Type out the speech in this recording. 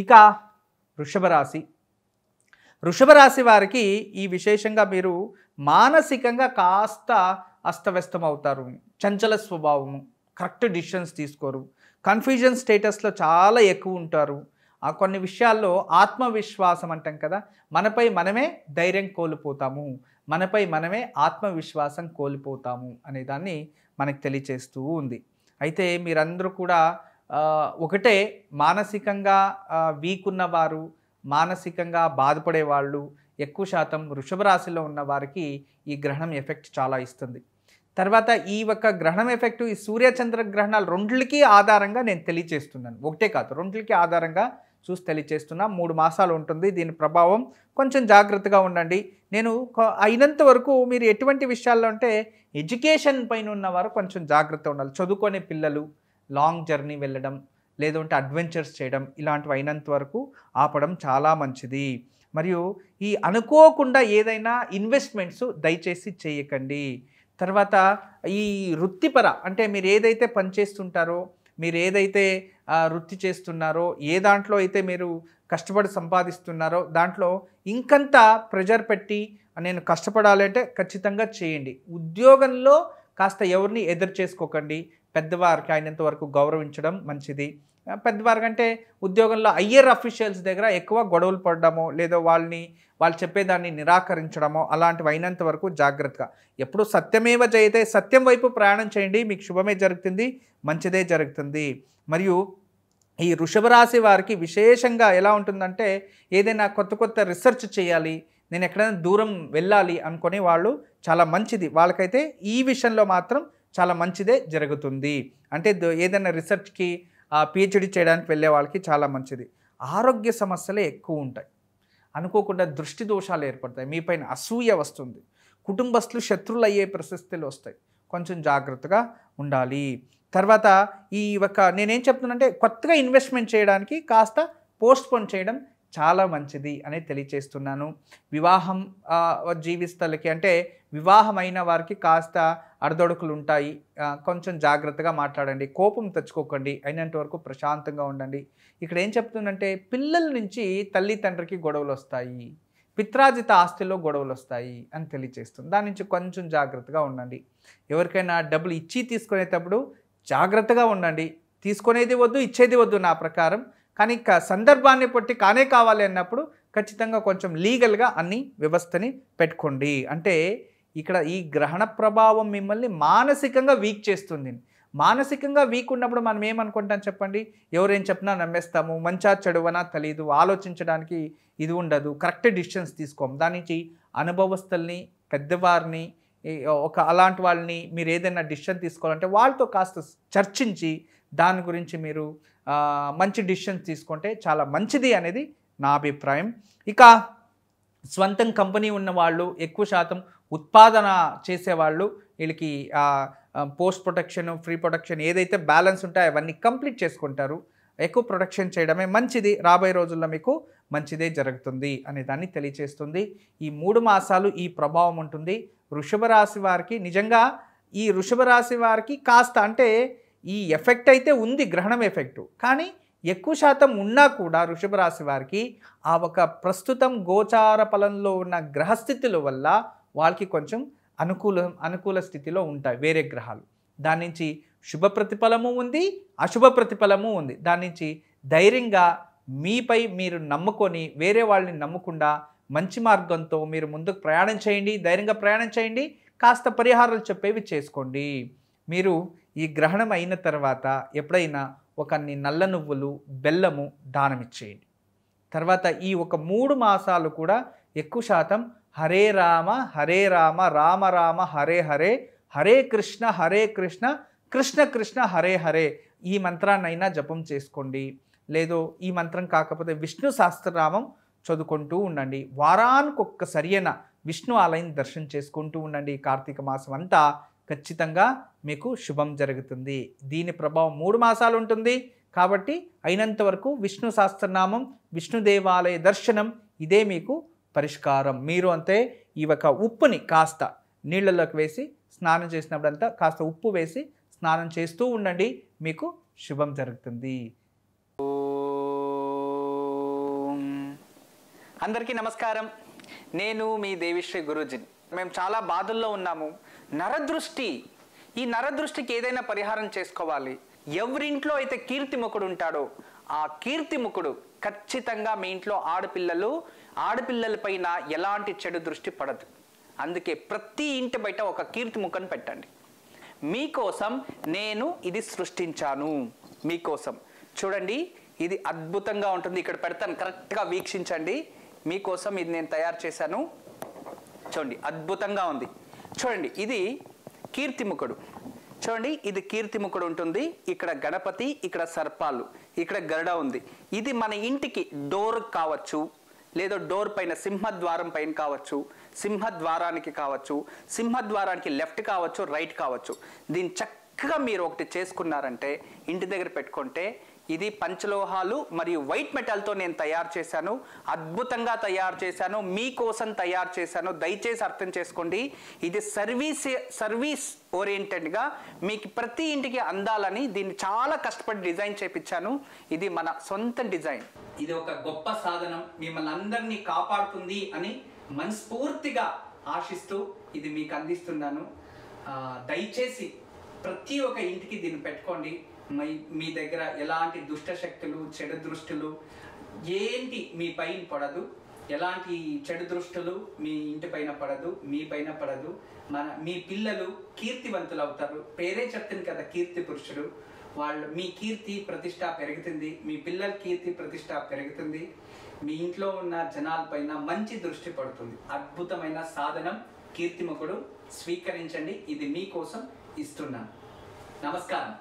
ఇక వృషభ రాశి వృషభ రాశి వారికి ఈ విశేషంగా మీరు మానసికంగా కాస్త అస్తవ్యస్తం అవుతారు చంచల స్వభావము కరెక్ట్ డిసిషన్స్ తీసుకోరు కన్ఫ్యూజన్ స్టేటస్లో చాలా ఎక్కువ ఉంటారు ఆ కొన్ని విషయాల్లో ఆత్మవిశ్వాసం అంటాం కదా మనపై మనమే ధైర్యం కోల్పోతాము మనపై మనమే ఆత్మవిశ్వాసం కోల్పోతాము అనే దాన్ని మనకు తెలియచేస్తూ ఉంది అయితే మీరందరూ కూడా ఒకటే మానసికంగా వీక్ ఉన్నవారు మానసికంగా బాధపడే వాళ్ళు ఎక్కువ శాతం వృషభ రాశిలో ఉన్న వారికి ఈ గ్రహణం ఎఫెక్ట్ చాలా ఇస్తుంది తర్వాత ఈ యొక్క గ్రహణం ఎఫెక్ట్ ఈ సూర్యచంద్ర గ్రహణాలు రెండుకి ఆధారంగా నేను తెలియచేస్తున్నాను ఒకటే కాదు రెండుకి ఆధారంగా చూసి తెలియచేస్తున్నా మూడు మాసాలు ఉంటుంది దీని ప్రభావం కొంచెం జాగ్రత్తగా ఉండండి నేను అయినంత వరకు మీరు ఎటువంటి విషయాల్లో అంటే ఎడ్యుకేషన్ పైన ఉన్నవారు కొంచెం జాగ్రత్త ఉండాలి చదువుకునే పిల్లలు లాంగ్ జర్నీ వెళ్ళడం లేదంటే అడ్వెంచర్స్ చేయడం ఇలాంటివి అయినంత వరకు ఆపడం చాలా మంచిది మరియు ఈ అనుకోకుండా ఏదైనా ఇన్వెస్ట్మెంట్స్ దయచేసి చేయకండి తర్వాత ఈ వృత్తిపర అంటే మీరు ఏదైతే పనిచేస్తుంటారో మీరు ఏదైతే వృత్తి చేస్తున్నారో ఏ దాంట్లో అయితే మీరు కష్టపడి సంపాదిస్తున్నారో దాంట్లో ఇంకంత ప్రెజర్ పెట్టి నేను కష్టపడాలంటే ఖచ్చితంగా చేయండి ఉద్యోగంలో కాస్త ఎవరిని ఎదురు చేసుకోకండి పెద్దవారికి అయినంత వరకు గౌరవించడం మంచిది పెద్దవారు కంటే ఉద్యోగంలో అయ్యర్ అఫీషియల్స్ దగ్గర ఎక్కువ గొడవలు పడడమో లేదో వాళ్ళని వాళ్ళు చెప్పేదాన్ని నిరాకరించడమో అలాంటివి అయినంత వరకు జాగ్రత్తగా ఎప్పుడు సత్యమేవ జయితే సత్యం వైపు ప్రయాణం చేయండి మీకు శుభమే జరుగుతుంది మంచిదే జరుగుతుంది మరియు ఈ వృషభ రాశి వారికి విశేషంగా ఎలా ఉంటుందంటే ఏదైనా కొత్త కొత్త రీసెర్చ్ చేయాలి నేను ఎక్కడైనా దూరం వెళ్ళాలి అనుకునే వాళ్ళు చాలా మంచిది వాళ్ళకైతే ఈ విషయంలో మాత్రం చాలా మంచిదే జరుగుతుంది అంటే ఏదైనా రీసెర్చ్కి పిహెచ్డీ చేయడానికి వెళ్ళే వాళ్ళకి చాలా మంచిది ఆరోగ్య సమస్యలే ఎక్కువ ఉంటాయి అనుకోకుండా దృష్టి దోషాలు ఏర్పడతాయి మీపైన అసూయ వస్తుంది కుటుంబస్తులు శత్రువులు అయ్యే పరిస్థితులు వస్తాయి కొంచెం జాగ్రత్తగా ఉండాలి తర్వాత ఈ యొక్క నేనేం చెప్తున్నానంటే కొత్తగా ఇన్వెస్ట్మెంట్ చేయడానికి కాస్త పోస్ట్పోన్ చేయడం చాలా మంచిది అని తెలియచేస్తున్నాను వివాహం జీవిస్తలకి అంటే వివాహమైన వారికి కాస్త అర్ధడుకులు ఉంటాయి కొంచెం జాగ్రత్తగా మాట్లాడండి కోపం తెచ్చుకోకండి అయినంత వరకు ప్రశాంతంగా ఉండండి ఇక్కడ ఏం చెప్తుందంటే పిల్లల నుంచి తల్లి తండ్రికి గొడవలు వస్తాయి పిత్రాజిత ఆస్తిలో గొడవలు వస్తాయి అని తెలియచేస్తుంది దాని నుంచి కొంచెం జాగ్రత్తగా ఉండండి ఎవరికైనా డబ్బులు ఇచ్చి తీసుకునేటప్పుడు జాగ్రత్తగా ఉండండి తీసుకునేది వద్దు ఇచ్చేది వద్దు నా ప్రకారం కానీ సందర్భాన్ని బట్టి కానే కావాలి అన్నప్పుడు ఖచ్చితంగా కొంచెం లీగల్గా అన్ని వ్యవస్థని పెట్టుకోండి అంటే ఇక్కడ ఈ గ్రహణ ప్రభావం మిమ్మల్ని మానసికంగా వీక్ చేస్తుంది మానసికంగా వీక్ ఉన్నప్పుడు మనం ఏమనుకుంటాం చెప్పండి ఎవరేం చెప్పినా నమ్మేస్తాము మంచా చెడువనా తెలియదు ఆలోచించడానికి ఇది ఉండదు కరెక్ట్ డిసిషన్స్ తీసుకోము దాని నుంచి అనుభవస్తుల్ని పెద్దవారిని ఒక అలాంటి వాళ్ళని మీరు ఏదైనా డిసిషన్ తీసుకోవాలంటే వాళ్ళతో కాస్త చర్చించి దాని గురించి మీరు మంచి డిసిషన్స్ తీసుకుంటే చాలా మంచిది అనేది నా అభిప్రాయం ఇక స్వంతం కంపెనీ ఉన్నవాళ్ళు ఎక్కువ శాతం ఉత్పాదన చేసేవాళ్ళు వీళ్ళకి పోస్ట్ ప్రొటెక్షన్ ఫ్రీ ప్రొటెక్షన్ ఏదైతే బ్యాలెన్స్ ఉంటాయో అవన్నీ కంప్లీట్ చేసుకుంటారు ఎక్కువ ప్రొటెక్షన్ చేయడమే మంచిది రాబోయే రోజుల్లో మీకు మంచిదే జరుగుతుంది అనే దాన్ని తెలియచేస్తుంది ఈ మూడు మాసాలు ఈ ప్రభావం ఉంటుంది వృషభ రాశి వారికి నిజంగా ఈ వృషభ రాశి వారికి కాస్త అంటే ఈ ఎఫెక్ట్ అయితే ఉంది గ్రహణం ఎఫెక్టు కానీ ఎక్కువ శాతం ఉన్నా కూడా వృషభ రాశి వారికి ఆ ఒక ప్రస్తుతం గోచార ఫలంలో ఉన్న గ్రహస్థితుల వల్ల వాళ్ళకి కొంచెం అనుకూల అనుకూల స్థితిలో ఉంటాయి వేరే గ్రహాలు దాని నుంచి శుభ ప్రతిఫలము ఉంది అశుభ ప్రతిఫలము ఉంది దాని నుంచి ధైర్యంగా మీపై మీరు నమ్ముకొని వేరే వాళ్ళని నమ్మకుండా మంచి మార్గంతో మీరు ముందుకు ప్రయాణం చేయండి ధైర్యంగా ప్రయాణం చేయండి కాస్త పరిహారాలు చెప్పేవి చేసుకోండి మీరు ఈ గ్రహణం అయిన తర్వాత ఎప్పుడైనా ఒక నల్ల నువ్వులు బెల్లము దానమిచ్చేయండి తర్వాత ఈ ఒక మూడు మాసాలు కూడా ఎక్కువ శాతం హరే రామ హరే రామ రామ రామ హరే హరే హరే కృష్ణ హరే కృష్ణ కృష్ణ కృష్ణ హరే హరే ఈ మంత్రాన్నైనా జపం చేసుకోండి లేదో ఈ మంత్రం కాకపోతే విష్ణు సహస్రనామం చదువుకుంటూ ఉండండి వారానికి సరియన విష్ణు ఆలయం దర్శనం చేసుకుంటూ ఉండండి కార్తీక మాసం అంతా ఖచ్చితంగా మీకు శుభం జరుగుతుంది దీని ప్రభావం మూడు మాసాలు ఉంటుంది కాబట్టి అయినంత వరకు విష్ణు సహస్రనామం విష్ణు దేవాలయ దర్శనం ఇదే మీకు పరిష్కారం మీరు అంతే ఈ ఒక ఉప్పుని కాస్త నీళ్ళలోకి వేసి స్నానం చేసినప్పుడంతా కాస్త ఉప్పు వేసి స్నానం చేస్తూ ఉండండి మీకు శుభం జరుగుతుంది అందరికీ నమస్కారం నేను మీ దేవిశ్రీ గురుజీ మేము చాలా బాధల్లో ఉన్నాము నరదృష్టి ఈ నరదృష్టికి ఏదైనా పరిహారం చేసుకోవాలి ఎవరింట్లో అయితే కీర్తిముఖుడు ఉంటాడో ఆ కీర్తిముఖుడు ఖచ్చితంగా మీ ఇంట్లో ఆడపిల్లలు ఆడపిల్లలపైన ఎలాంటి చెడు దృష్టి పడదు అందుకే ప్రతి ఇంటి బయట ఒక కీర్తిముఖను పెట్టండి మీకోసం నేను ఇది సృష్టించాను మీకోసం చూడండి ఇది అద్భుతంగా ఉంటుంది ఇక్కడ పెడతాను కరెక్ట్గా వీక్షించండి మీకోసం ఇది నేను తయారు చేశాను చూడండి అద్భుతంగా ఉంది చూడండి ఇది కీర్తిముఖుడు చూడండి ఇది కీర్తిముఖుడు ఉంటుంది ఇక్కడ గణపతి ఇక్కడ సర్పాలు ఇక్కడ గరుడ ఉంది ఇది మన ఇంటికి డోర్ కావచ్చు లేదా డోర్ పైన సింహద్వారం పైన కావచ్చు సింహద్వారానికి కావచ్చు సింహద్వారానికి లెఫ్ట్ కావచ్చు రైట్ కావచ్చు దీని చక్క చక్కగా మీరు ఒకటి చేసుకున్నారంటే ఇంటి దగ్గర పెట్టుకుంటే ఇది పంచలోహాలు మరియు వైట్ మెటల్తో నేను తయారు చేశాను అద్భుతంగా తయారు చేశాను మీకోసం తయారు చేశాను దయచేసి అర్థం చేసుకోండి ఇది సర్వీస్ సర్వీస్ ఓరియంటెడ్గా మీకు ప్రతి ఇంటికి అందాలని దీన్ని చాలా కష్టపడి డిజైన్ చేపించాను ఇది మన సొంత డిజైన్ ఇది ఒక గొప్ప సాధనం మిమ్మల్ని అందరినీ కాపాడుతుంది అని మనస్ఫూర్తిగా ఆశిస్తూ ఇది మీకు అందిస్తున్నాను దయచేసి ప్రతి ఒక్క ఇంటికి దీన్ని పెట్టుకోండి మీ దగ్గర ఎలాంటి దుష్ట శక్తులు చెడు దృష్టిలు ఏంటి మీ పైన పడదు ఎలాంటి చెడు దృష్టులు మీ ఇంటి పైన పడదు మీ పైన పడదు మన మీ పిల్లలు కీర్తివంతులు అవుతారు పేరే చెప్తుంది కదా కీర్తి పురుషుడు వాళ్ళు మీ కీర్తి ప్రతిష్ట పెరుగుతుంది మీ పిల్లల కీర్తి ప్రతిష్ట పెరుగుతుంది మీ ఇంట్లో ఉన్న జనాలపైన మంచి దృష్టి పడుతుంది అద్భుతమైన సాధనం కీర్తిముఖుడు స్వీకరించండి ఇది మీకోసం ఇస్తున్నాను నమస్కారం